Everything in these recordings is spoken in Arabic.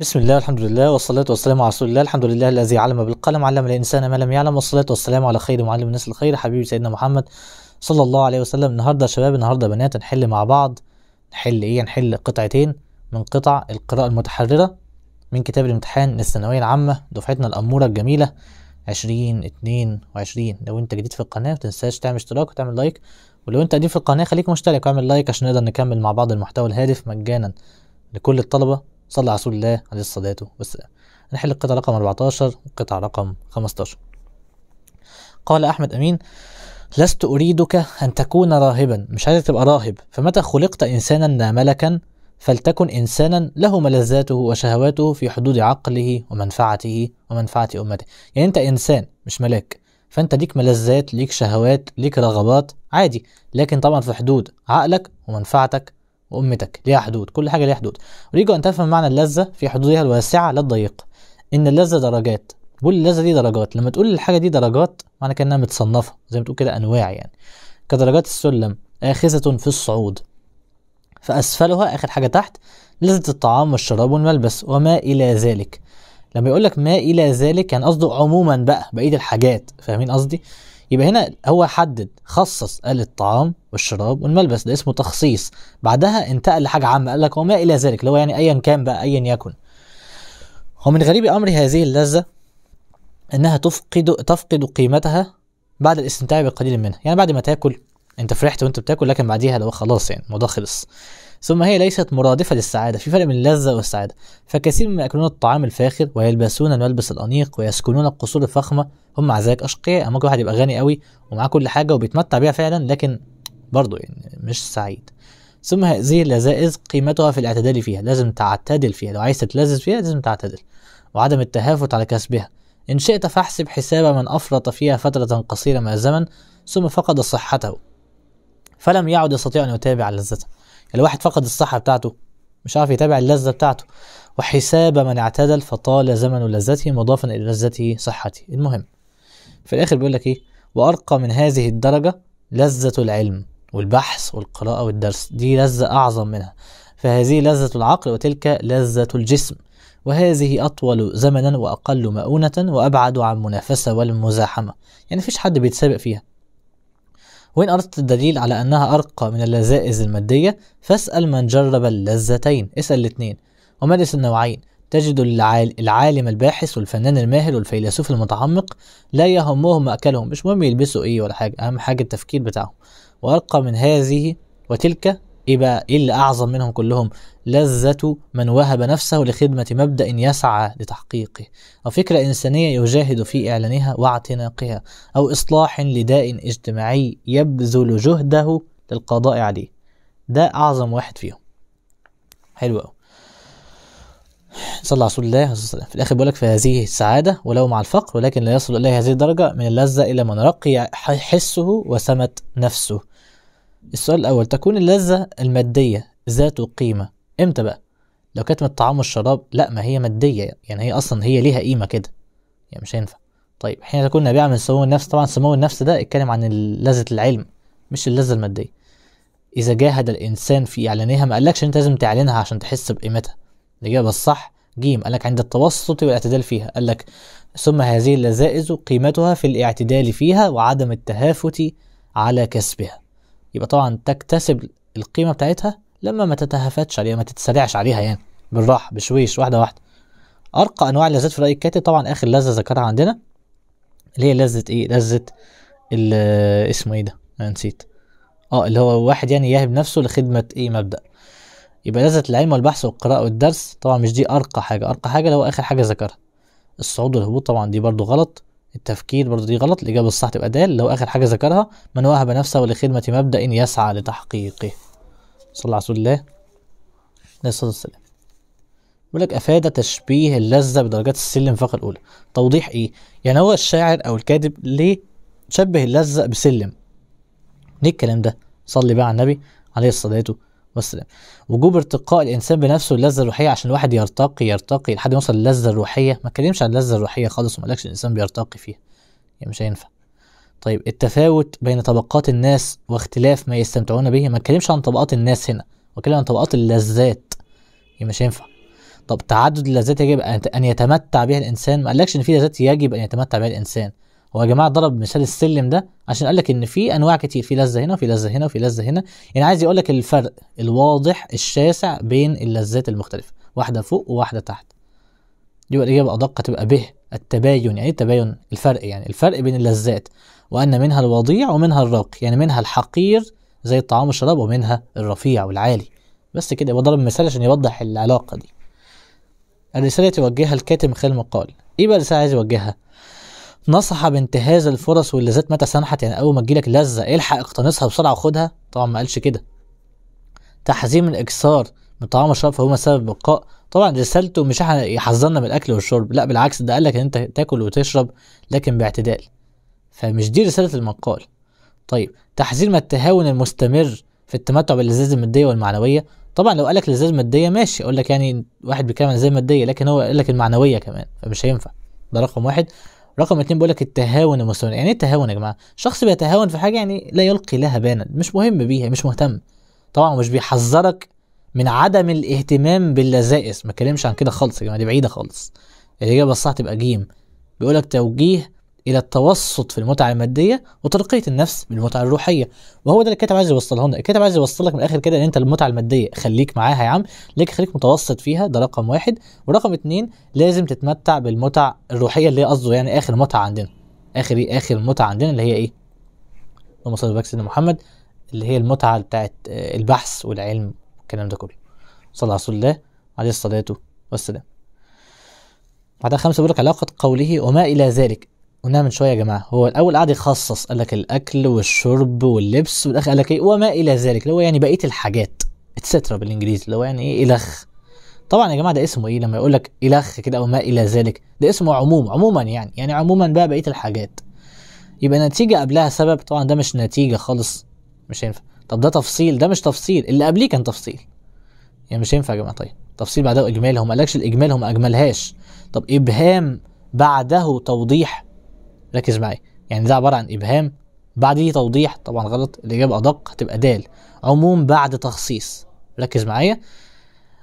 بسم الله الحمد لله والصلاة والسلام على رسول الله الحمد لله الذي علم بالقلم علم الإنسان ما لم يعلم والصلاة والسلام على خير معلم الناس الخير حبيبي سيدنا محمد صلى الله عليه وسلم النهاردة يا شباب النهاردة بنات نحل مع بعض نحل إيه نحل قطعتين من قطع القراءة المتحررة من كتاب الامتحان للثانوية العامة دفعتنا الأمورة الجميلة عشرين اتنين وعشرين لو أنت جديد في القناة متنساش تعمل اشتراك وتعمل لايك ولو أنت قديم في القناة خليك مشترك واعمل لايك عشان نقدر نكمل مع بعض المحتوى الهادف مجانا لكل الطلبة صلى رسول الله عليه الصلاة والسلام نحل القطعة رقم 14 والقطعة رقم 15 قال أحمد أمين لست أريدك أن تكون راهبا مش عايزك تبقى راهب فمتى خلقت إنسانا لا ملكا فلتكن إنسانا له ملذاته وشهواته في حدود عقله ومنفعته ومنفعة أمته يعني أنت إنسان مش ملاك فأنت ليك ملذات ليك شهوات ليك رغبات عادي لكن طبعا في حدود عقلك ومنفعتك وامتك ليها حدود كل حاجه ليها حدود اريد ان تفهم معنى اللذه في حدودها الواسعه لا الضيقه ان اللذه درجات بقول اللذه دي درجات لما تقول الحاجه دي درجات معنى كانها متصنفه زي ما تقول كده انواع يعني كدرجات السلم آخذة في الصعود فأسفلها آخر حاجة تحت لذة الطعام والشراب والملبس وما إلى ذلك لما يقول لك ما إلى ذلك يعني قصده عموما بقى بقية الحاجات فاهمين قصدي؟ يبقى هنا هو حدد خصص قال الطعام والشراب والملبس ده اسمه تخصيص بعدها انتقل لحاجه عامه قال لك وما الى ذلك اللي هو يعني ايا كان بقى ايا يكن ومن غريب امر هذه اللذه انها تفقد تفقد قيمتها بعد الاستمتاع بقليل منها يعني بعد ما تاكل انت فرحت وانت بتاكل لكن بعديها لو خلاص يعني الموضوع خلص ثم هي ليست مرادفة للسعادة في فرق بين اللذة والسعادة فكثير من يأكلون الطعام الفاخر ويلبسون الملبس الأنيق ويسكنون القصور الفخمة هم مع ذلك أشقياء ممكن واحد يبقى غني قوي ومعاه كل حاجة وبيتمتع بيها فعلا لكن برضه يعني مش سعيد ثم هذه اللذائذ قيمتها في الاعتدال فيها لازم تعتدل فيها لو عايز تتلذذ فيها لازم تعتدل وعدم التهافت على كسبها إن شئت فاحسب حساب من أفرط فيها فترة قصيرة من الزمن ثم فقد صحته فلم يعد يستطيع أن يتابع لذته الواحد فقد الصحة بتاعته مش عارف يتابع اللذة بتاعته وحساب من اعتدل فطال زمن لذته مضافا إلى لذته صحته المهم في الآخر بيقول لك إيه وأرقى من هذه الدرجة لذة العلم والبحث والقراءة والدرس دي لذة أعظم منها فهذه لذة العقل وتلك لذة الجسم وهذه أطول زمنا وأقل مؤونة وأبعد عن المنافسة والمزاحمة يعني مفيش حد بيتسابق فيها وإن أردت الدليل على أنها أرقى من اللذائذ المادية فاسأل من جرب اللذتين اسأل الاثنين ومارس النوعين تجد العالم الباحث والفنان الماهر والفيلسوف المتعمق لا يهمهم أكلهم مش مهم يلبسوا إيه ولا حاجة أهم حاجة التفكير بتاعهم وأرقى من هذه وتلك ايه بقى ايه اللي اعظم منهم كلهم لذة من وهب نفسه لخدمة مبدأ يسعى لتحقيقه أو فكرة إنسانية يجاهد في إعلانها واعتناقها أو إصلاح لداء اجتماعي يبذل جهده للقضاء عليه ده أعظم واحد فيهم حلو أوي صلى الله رسول الله في الاخر بيقول لك فهذه السعاده ولو مع الفقر ولكن لا يصل اليه هذه الدرجه من اللذه الا من رقي حسه وسمت نفسه السؤال الأول تكون اللذة المادية ذات قيمة إمتى بقى؟ لو كانت من الطعام والشراب لا ما هي مادية يعني هي أصلا هي ليها قيمة كده يعني مش هينفع طيب حين تكون نابعة من سمو النفس طبعا سمو النفس ده اتكلم عن لذة العلم مش اللذة المادية إذا جاهد الإنسان في إعلانها ما قالكش أنت لازم تعلنها عشان تحس بقيمتها الإجابة الصح جيم قالك عند التوسط والاعتدال فيها قالك ثم هذه اللذائذ قيمتها في الاعتدال فيها وعدم التهافت على كسبها يبقى طبعا تكتسب القيمه بتاعتها لما ما تتهافتش عليها ما تتسرعش عليها يعني بالراحه بشويش واحده واحده ارقى انواع اللذات في راي الكاتب طبعا اخر لذه ذكرها عندنا اللي هي لذه ايه لذه آه، اسمه ايه ده انا نسيت اه اللي هو واحد يعني يهب نفسه لخدمه ايه مبدا يبقى لذة العلم والبحث والقراءة والدرس طبعا مش دي أرقى حاجة أرقى حاجة اللي هو آخر حاجة ذكرها الصعود والهبوط طبعا دي برضو غلط التفكير برضه دي غلط الإجابة الصح تبقى دال لو آخر حاجة ذكرها من وهب نفسه لخدمة مبدأ يسعى لتحقيقه صلى الله على رسول الله عليه الصلاة والسلام بيقول لك أفاد تشبيه اللذة بدرجات السلم فقط الأولى توضيح إيه؟ يعني هو الشاعر أو الكاتب ليه شبه اللذة بسلم ليه الكلام ده؟ صلي بقى على النبي عليه الصلاة والسلام والسلام وجوب ارتقاء الانسان بنفسه اللذه الروحيه عشان الواحد يرتقي يرتقي لحد ما يوصل للذه الروحيه ما اتكلمش عن اللذه الروحيه خالص وما قالكش الانسان بيرتقي فيها يعني مش هينفع طيب التفاوت بين طبقات الناس واختلاف ما يستمتعون به ما اتكلمش عن طبقات الناس هنا واتكلم عن طبقات اللذات يعني مش هينفع طب تعدد اللذات يجب ان يتمتع بها الانسان ما قالكش ان في لذات يجب ان يتمتع بها الانسان هو يا جماعه ضرب مثال السلم ده عشان قال لك ان في انواع كتير في لذه هنا وفي لذه هنا وفي لذه هنا يعني عايز يقول لك الفرق الواضح الشاسع بين اللذات المختلفه واحده فوق وواحده تحت يبقى الاجابه ادق تبقى به التباين يعني ايه التباين الفرق يعني الفرق بين اللذات وان منها الوضيع ومنها الراقي يعني منها الحقير زي الطعام والشراب ومنها الرفيع والعالي بس كده يبقى ضرب مثال عشان يوضح العلاقه دي الرساله توجهها الكاتب خلال المقال ايه بقى الرساله عايز يوجهها نصح بانتهاز الفرص واللذات متى سمحت يعني اول ما تجيلك لذه الحق اقتنصها بسرعه وخدها طبعا ما قالش كده تحزيم الاكسار الاكثار من طعام الشرب فهو سبب بقاء طبعا رسالته مش احنا يحذرنا من الاكل والشرب لا بالعكس ده قال لك ان انت تاكل وتشرب لكن باعتدال فمش دي رساله المقال طيب تحذير من التهاون المستمر في التمتع باللذاذ الماديه والمعنويه طبعا لو قالك لذاذ ماديه ماشي اقول لك يعني واحد بيتكلم عن لذاذ ماديه لكن هو قال لك المعنويه كمان فمش هينفع ده رقم واحد رقم اتنين بيقول لك التهاون المستمر يعني ايه التهاون يا جماعه شخص بيتهاون في حاجه يعني لا يلقي لها بانا مش مهم بيها مش مهتم طبعا مش بيحذرك من عدم الاهتمام باللذائذ ما اتكلمش عن كده خالص يا جماعه دي بعيده خالص الاجابه الصح تبقى جيم بيقول لك توجيه الى التوسط في المتعه الماديه وترقيه النفس بالمتعه الروحيه وهو ده اللي الكاتب عايز يوصلها لنا الكاتب عايز يوصل لك من الاخر كده ان انت المتعه الماديه خليك معاها يا عم لكن خليك متوسط فيها ده رقم واحد ورقم اتنين لازم تتمتع بالمتع الروحيه اللي هي قصده يعني اخر متعه عندنا اخر ايه اخر متعه عندنا اللي هي ايه اللهم صل على سيدنا محمد اللي هي المتعه بتاعت آه، البحث والعلم والكلام ده كله صلى على رسول الله عليه الصلاه والسلام بعدها خمسة بيقول لك علاقة قوله وما إلى ذلك قلناها من شويه يا جماعه هو الاول قعد يخصص قال لك الاكل والشرب واللبس والاخر قال لك ايه وما الى ذلك اللي هو يعني بقيه الحاجات اتسترا بالانجليزي اللي هو يعني ايه الخ طبعا يا جماعه ده اسمه ايه لما يقول لك الخ كده او ما الى ذلك ده اسمه عموم عموما يعني يعني عموما بقى بقيه الحاجات يبقى نتيجه قبلها سبب طبعا ده مش نتيجه خالص مش هينفع طب ده تفصيل ده مش تفصيل اللي قبليه كان تفصيل يعني مش هينفع يا جماعه طيب تفصيل بعده اجمال هو ما قالكش الاجمال هو ما اجملهاش طب ابهام بعده توضيح ركز معايا يعني ده عباره عن ابهام بعد توضيح طبعا غلط الاجابه ادق هتبقى دال عموم بعد تخصيص ركز معايا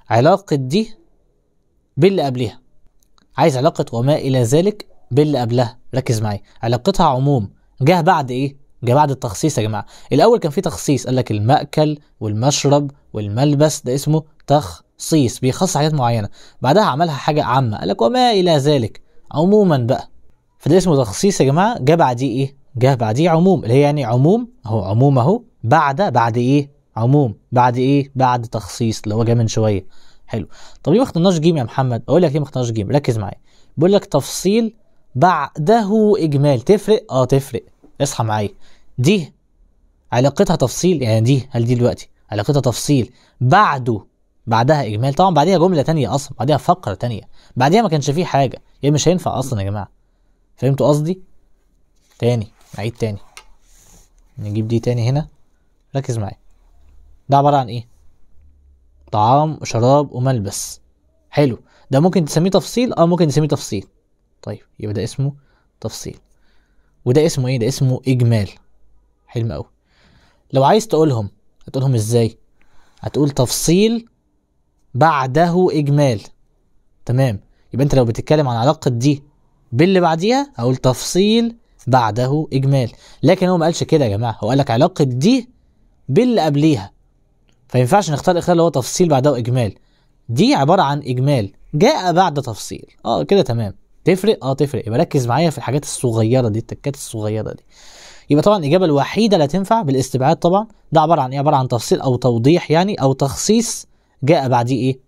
علاقه دي باللي قبلها عايز علاقه وما الى ذلك باللي قبلها ركز معايا علاقتها عموم جه بعد ايه جه بعد التخصيص يا جماعه الاول كان في تخصيص قال لك الماكل والمشرب والملبس ده اسمه تخصيص بيخص حاجات معينه بعدها عملها حاجه عامه قال لك وما الى ذلك عموما بقى فده اسمه تخصيص يا جماعه جه بعديه ايه؟ جه بعديه عموم اللي هي يعني عموم اهو عموم اهو بعد بعد ايه؟ عموم بعد ايه؟ بعد تخصيص اللي هو جه من شويه حلو طب ليه ما اخترناش جيم يا محمد؟ اقول لك ليه ما اخترناش جيم ركز معايا بيقول لك تفصيل بعده اجمال تفرق؟ اه تفرق اصحى معايا دي علاقتها تفصيل يعني دي هل دي دلوقتي علاقتها تفصيل بعده بعدها اجمال طبعا بعدها جمله تانية اصلا بعدها فقره تانية بعدها ما كانش فيه حاجه يعني مش هينفع اصلا يا جماعه فهمتوا قصدي تاني عيد تاني نجيب دي تاني هنا ركز معايا ده عبارة عن ايه طعام وشراب وملبس حلو ده ممكن تسميه تفصيل اه ممكن تسميه تفصيل طيب يبقى ده اسمه تفصيل وده اسمه ايه ده اسمه اجمال حلم قوي لو عايز تقولهم هتقولهم ازاي هتقول تفصيل بعده اجمال تمام يبقى انت لو بتتكلم عن علاقه دي باللي بعديها اقول تفصيل بعده اجمال لكن هو ما قالش كده يا جماعه هو قال لك علاقه دي باللي قبليها فينفعش نختار اختيار اللي هو تفصيل بعده اجمال دي عباره عن اجمال جاء بعد تفصيل اه كده تمام تفرق اه تفرق يبقى ركز معايا في الحاجات الصغيره دي التكات الصغيره دي يبقى طبعا الاجابه الوحيده اللي تنفع بالاستبعاد طبعا ده عباره عن ايه عباره عن تفصيل او توضيح يعني او تخصيص جاء بعديه ايه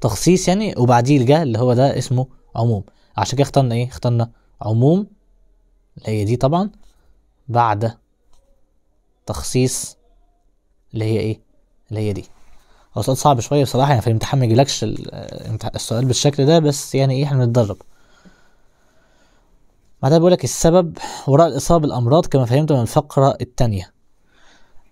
تخصيص يعني وبعديه الجاء اللي هو ده اسمه عموم عشان كده اخترنا ايه اخترنا عموم اللي هي دي طبعا بعد تخصيص اللي هي ايه اللي هي دي هو سؤال صعب شويه بصراحه يعني في الامتحان ما يجيلكش السؤال بالشكل ده بس يعني ايه احنا بنتدرب بعدها بيقول لك السبب وراء الإصابة بالأمراض كما فهمت من الفقرة الثانيه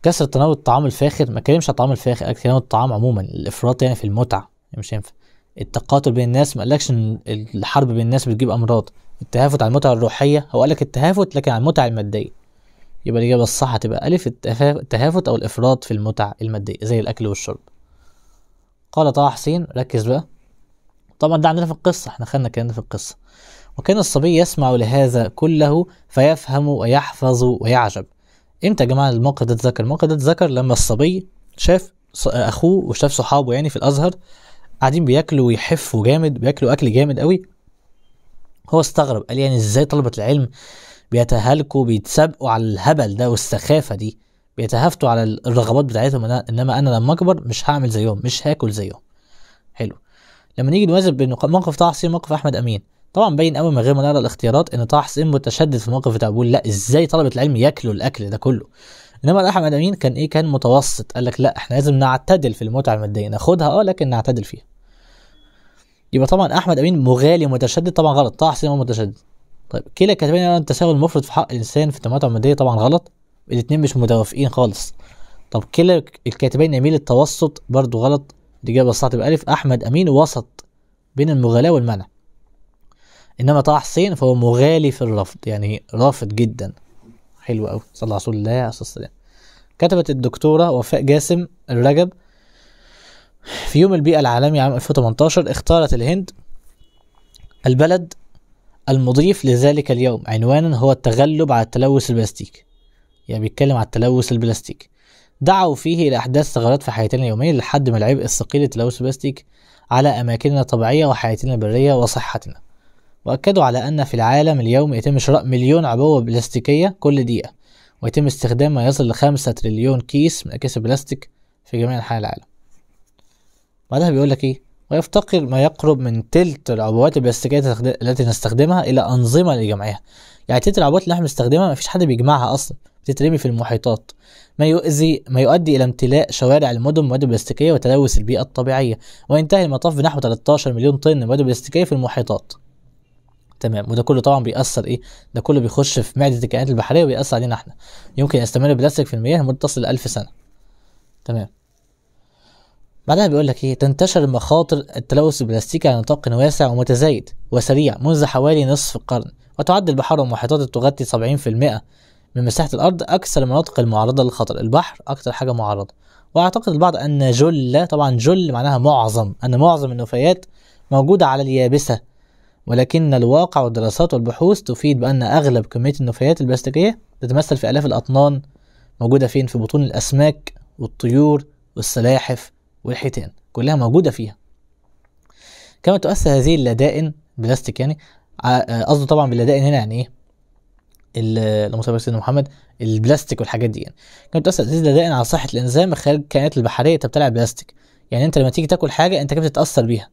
كسر تناول الطعام الفاخر ما كلمش عن الطعام الفاخر كلام الطعام عموما الإفراط يعني في المتعة مش ينفع التقاتل بين الناس ما قالكش ان الحرب بين الناس بتجيب امراض التهافت على المتعه الروحيه هو قالك التهافت لكن على المتعه الماديه يبقى الاجابه الصح هتبقى الف التهافت او الافراط في المتعه الماديه زي الاكل والشرب قال طه حسين ركز بقى طبعا ده عندنا في القصه احنا خدنا الكلام ده في القصه وكان الصبي يسمع لهذا كله فيفهم ويحفظ ويعجب امتى يا جماعه الموقف ده اتذكر الموقف ده اتذكر لما الصبي شاف اخوه وشاف صحابه يعني في الازهر قاعدين بياكلوا ويحفوا جامد بياكلوا اكل جامد قوي هو استغرب قال يعني ازاي طلبه العلم بيتهالكوا بيتسابقوا على الهبل ده والسخافه دي بيتهافتوا على الرغبات بتاعتهم أنا انما انا لما اكبر مش هعمل زيهم مش هاكل زيهم حلو لما نيجي نوازن بين موقف طه حسين وموقف احمد امين طبعا باين قوي من غير ما نقرا الاختيارات ان طه حسين متشدد في الموقف بتاع بيقول لا ازاي طلبه العلم ياكلوا الاكل ده كله انما احمد امين كان ايه كان متوسط قال لك لا احنا لازم نعتدل في المتعه الماديه ناخدها اه لكن نعتدل فيها يبقى طبعا احمد امين مغالي متشدد طبعا غلط طه حسين هو متشدد طيب كلا كاتبين ان التساهل المفرط في حق الانسان في التمتع الماديه طبعا غلط الاثنين مش متوافقين خالص طب كلا الكاتبين يميل التوسط برضو غلط الاجابه الصح تبقى الف احمد امين وسط بين المغالاه والمنع انما طه حسين فهو مغالي في الرفض يعني رافض جدا حلو قوي صلى رسول الله عليه الصلاه والسلام كتبت الدكتوره وفاء جاسم الرجب في يوم البيئة العالمي عام 2018 اختارت الهند البلد المضيف لذلك اليوم عنوانا هو التغلب على التلوث البلاستيكي يعني بيتكلم على التلوث البلاستيكي دعوا فيه إلى أحداث ثغرات في حياتنا اليومية لحد من العبء الثقيل التلوث البلاستيك على أماكننا الطبيعية وحياتنا البرية وصحتنا وأكدوا على أن في العالم اليوم يتم شراء مليون عبوة بلاستيكية كل دقيقة ويتم استخدام ما يصل لخمسة تريليون كيس من أكياس البلاستيك في جميع أنحاء العالم بعدها بيقول لك ايه ويفتقر ما يقرب من تلت العبوات البلاستيكية التي نستخدمها إلى أنظمة لجمعها يعني تلت العبوات اللي احنا بنستخدمها مفيش حد بيجمعها أصلا بتترمي في المحيطات ما يؤذي ما يؤدي إلى امتلاء شوارع المدن بمواد بلاستيكية وتلوث البيئة الطبيعية وينتهي المطاف بنحو 13 مليون طن مواد بلاستيكية في المحيطات تمام وده كله طبعا بيأثر ايه ده كله بيخش في معدة الكائنات البحرية وبيأثر علينا احنا يمكن يستمر البلاستيك في المياه لمدة تصل لألف سنة تمام بعدها بيقول لك ايه تنتشر مخاطر التلوث البلاستيكي على نطاق واسع ومتزايد وسريع منذ حوالي نصف قرن وتعد البحار والمحيطات تغطي 70% من مساحة الأرض أكثر المناطق المعرضة للخطر البحر أكثر حاجة معرضة وأعتقد البعض أن جل طبعا جل معناها معظم أن معظم النفايات موجودة على اليابسة ولكن الواقع والدراسات والبحوث تفيد بأن أغلب كمية النفايات البلاستيكية تتمثل في آلاف الأطنان موجودة فين في بطون الأسماك والطيور والسلاحف والحيتان كلها موجودة فيها كما تؤثر هذه اللدائن بلاستيك يعني قصده طبعا باللدائن هنا يعني ايه اللهم صل على سيدنا محمد البلاستيك والحاجات دي يعني كانت بتأثر هذه اللدائن على صحة الإنسان خارج الكائنات البحرية تبتلع البلاستيك يعني أنت لما تيجي تاكل حاجة أنت كده بتتأثر بيها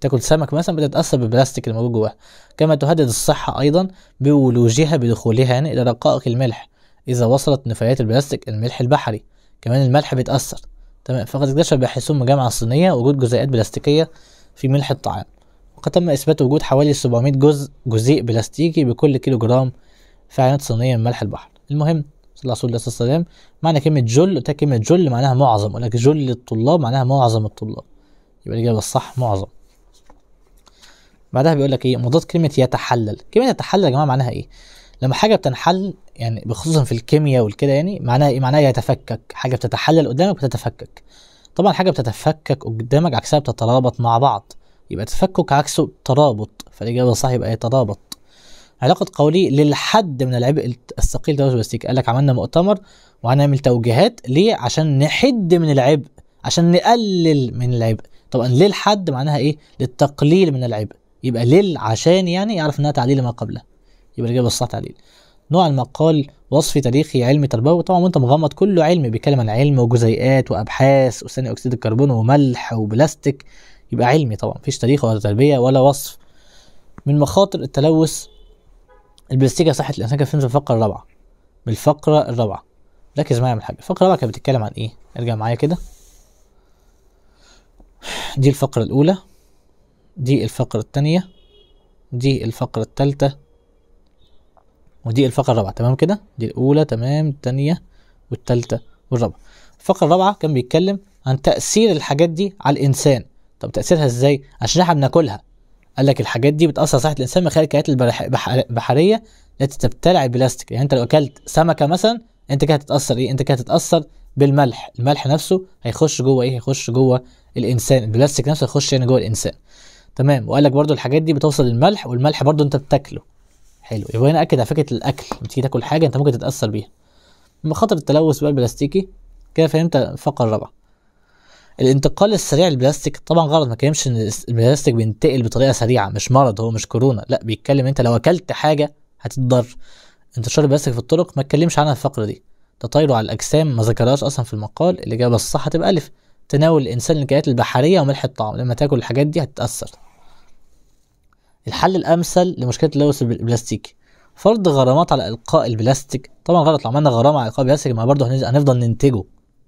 تاكل سمك مثلا بتتأثر بالبلاستيك اللي موجود جواها كما تهدد الصحة أيضا بولوجها بدخولها يعني إلى رقائق الملح إذا وصلت نفايات البلاستيك الملح البحري كمان الملح بيتأثر تمام فقد اكتشف باحثون من جامعة صينية وجود جزيئات بلاستيكية في ملح الطعام وقد تم إثبات وجود حوالي 700 جزء جزيء بلاستيكي بكل كيلو جرام في عينات صينية من ملح البحر المهم الرسول عليه الصلاة والسلام معنى كلمة جل كلمة جل معناها معظم ولك جل الطلاب معناها معظم الطلاب يبقى الإجابة الصح معظم بعدها بيقول لك ايه مضاد كلمة يتحلل كلمة يتحلل يا جماعة معناها ايه لما حاجه بتنحل يعني بخصوصا في الكيمياء والكده يعني معناها ايه معناها يتفكك حاجه بتتحلل قدامك بتتفكك طبعا حاجه بتتفكك قدامك عكسها بتترابط مع بعض يبقى تفكك عكسه ترابط فالاجابه الصح يبقى يترابط علاقة قولي للحد من العبء الثقيل ده بس قال لك عملنا مؤتمر وهنعمل توجيهات ليه عشان نحد من العبء عشان نقلل من العبء طبعا للحد معناها ايه للتقليل من العبء يبقى لل عشان يعني يعرف انها تعليل ما قبلها يبقى الإجابة الصح تعليل نوع المقال وصف تاريخي علمي تربوي طبعا وانت مغمض كله علمي بيتكلم عن علم وجزيئات وابحاث وثاني اكسيد الكربون وملح وبلاستيك يبقى علمي طبعا مفيش تاريخ ولا تربيه ولا وصف من مخاطر التلوث البلاستيك صحه الانسان كانت في الفقره الرابعه بالفقره الرابعه ركز معايا من حاجه الفقره الرابعه كانت بتتكلم عن ايه ارجع معايا كده دي الفقره الاولى دي الفقره الثانيه دي الفقره الثالثه ودي الفقرة الرابعة تمام كده دي الأولى تمام التانية والتالتة والرابعة الفقرة الرابعة كان بيتكلم عن تأثير الحاجات دي على الإنسان طب تأثيرها إزاي عشان إحنا بناكلها قال لك الحاجات دي بتأثر صحة الإنسان من خلال الكائنات البحرية التي تبتلع البلاستيك يعني أنت لو أكلت سمكة مثلا أنت كده هتتأثر إيه أنت كده هتتأثر بالملح الملح نفسه هيخش جوه إيه هيخش جوه الإنسان البلاستيك نفسه هيخش هنا يعني جوه الإنسان تمام وقال لك برضو الحاجات دي بتوصل للملح والملح برضو أنت بتاكله حلو يبقى هنا اكد على فكره الاكل لما تيجي تاكل حاجه انت ممكن تتاثر بيها مخاطر التلوث بقى البلاستيكي كده فهمت الفقره الرابعه الانتقال السريع للبلاستيك طبعا غلط ما كلمش ان البلاستيك بينتقل بطريقه سريعه مش مرض هو مش كورونا لا بيتكلم انت لو اكلت حاجه هتتضر انتشار البلاستيك في الطرق ما اتكلمش عنها الفقره دي تطايره على الاجسام ما ذكرهاش اصلا في المقال الاجابه الصح هتبقى الف تناول الانسان الكائنات البحريه وملح الطعام لما تاكل الحاجات دي هتتاثر الحل الامثل لمشكله التلوث البلاستيكي فرض غرامات على القاء البلاستيك طبعا غلط لو عملنا غرامه على القاء البلاستيك ما برضه هنفضل ننتجه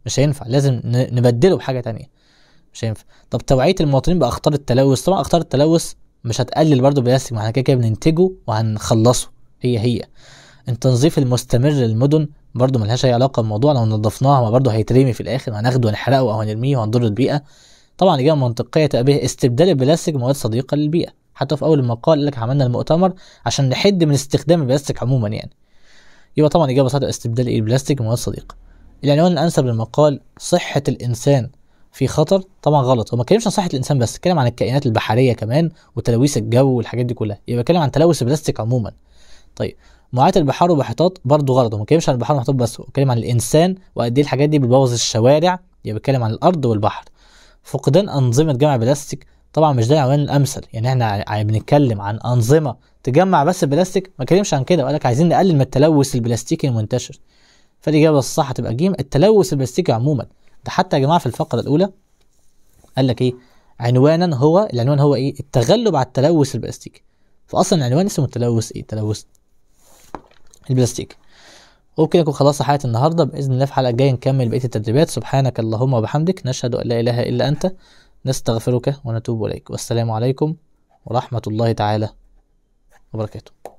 مش هينفع لازم نبدله بحاجه تانية مش هينفع طب توعيه المواطنين باخطار التلوث طبعا اخطار التلوث مش هتقلل برضه البلاستيك ما احنا كده كده بننتجه وهنخلصه هي هي التنظيف المستمر للمدن برضه ملهاش اي علاقه بالموضوع لو نظفناها ما برضه هيترمي في الاخر هناخده ونحرقه او هنرميه وهنضر البيئه طبعا الاجابه المنطقيه تبقى استبدال البلاستيك بمواد صديقه للبيئه حتى في اول المقال قال لك عملنا المؤتمر عشان نحد من استخدام البلاستيك عموما يعني يبقى طبعا اجابه صادقه استبدال ايه البلاستيك بمواد صديقه العنوان يعني الانسب للمقال صحه الانسان في خطر طبعا غلط وما اتكلمش عن صحه الانسان بس اتكلم عن الكائنات البحريه كمان وتلويث الجو والحاجات دي كلها يبقى اتكلم عن تلوث البلاستيك عموما طيب معاناه البحار والمحيطات برضه غلط وما اتكلمش عن البحار والمحيطات بس اتكلم عن الانسان وقد ايه الحاجات دي بتبوظ الشوارع يبقى اتكلم عن الارض والبحر فقدان انظمه جمع بلاستيك طبعا مش ده العنوان يعني الامثل يعني احنا بنتكلم عن انظمه تجمع بس البلاستيك ما كلمش عن كده وقال لك عايزين نقلل من التلوث البلاستيكي المنتشر فالاجابه الصح هتبقى جيم التلوث البلاستيكي عموما ده حتى يا جماعه في الفقره الاولى قال لك ايه عنوانا هو العنوان هو ايه التغلب على التلوث البلاستيكي فاصلا العنوان اسمه التلوث ايه التلوث البلاستيكي وبكده نكون خلصنا حلقه النهارده باذن الله في الحلقه الجايه نكمل بقيه التدريبات سبحانك اللهم وبحمدك نشهد ان لا اله الا انت نستغفرك ونتوب إليك والسلام عليكم ورحمة الله تعالى وبركاته